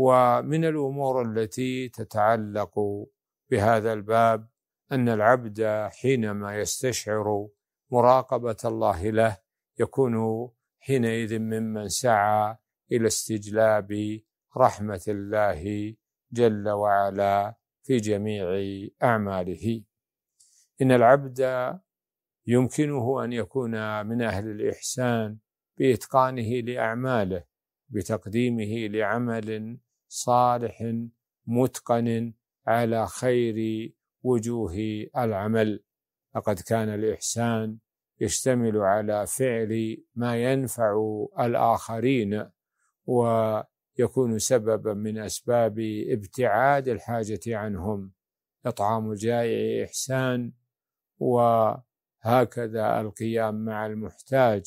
ومن الامور التي تتعلق بهذا الباب ان العبد حينما يستشعر مراقبه الله له يكون حينئذ ممن سعى الى استجلاب رحمه الله جل وعلا في جميع اعماله ان العبد يمكنه ان يكون من اهل الاحسان باتقانه لاعماله بتقديمه لعمل صالح متقن على خير وجوه العمل لقد كان الاحسان يشتمل على فعل ما ينفع الاخرين ويكون سببا من اسباب ابتعاد الحاجه عنهم اطعام الجائع احسان وهكذا القيام مع المحتاج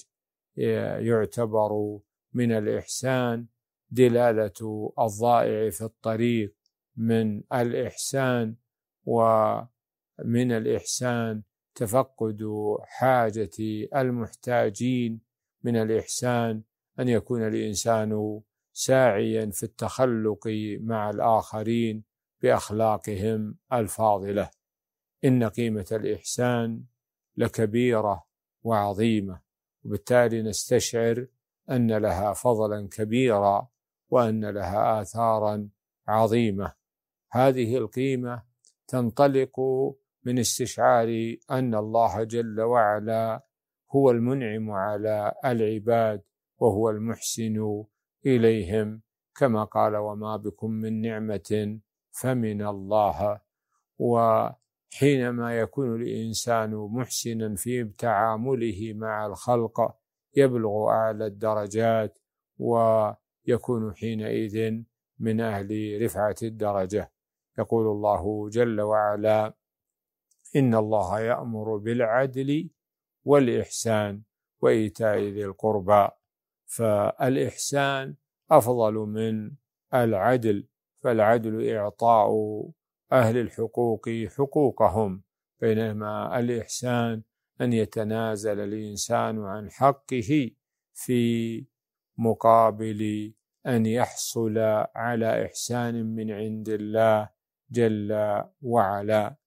يعتبر من الاحسان دلاله الضائع في الطريق من الاحسان ومن الاحسان تفقد حاجه المحتاجين من الاحسان ان يكون الانسان ساعيا في التخلق مع الاخرين باخلاقهم الفاضله ان قيمه الاحسان لكبيره وعظيمه وبالتالي نستشعر ان لها فضلا كبيرا وان لها اثارا عظيمه هذه القيمه تنطلق من استشعار ان الله جل وعلا هو المنعم على العباد وهو المحسن اليهم كما قال وما بكم من نعمه فمن الله وحينما يكون الانسان محسنا في تعامله مع الخلق يبلغ اعلى الدرجات و يكون حينئذ من أهل رفعة الدرجة يقول الله جل وعلا إن الله يأمر بالعدل والإحسان وإيتاء ذي القربى فالإحسان أفضل من العدل فالعدل إعطاء أهل الحقوق حقوقهم بينما الإحسان أن يتنازل الإنسان عن حقه في مقابل ان يحصل على احسان من عند الله جل وعلا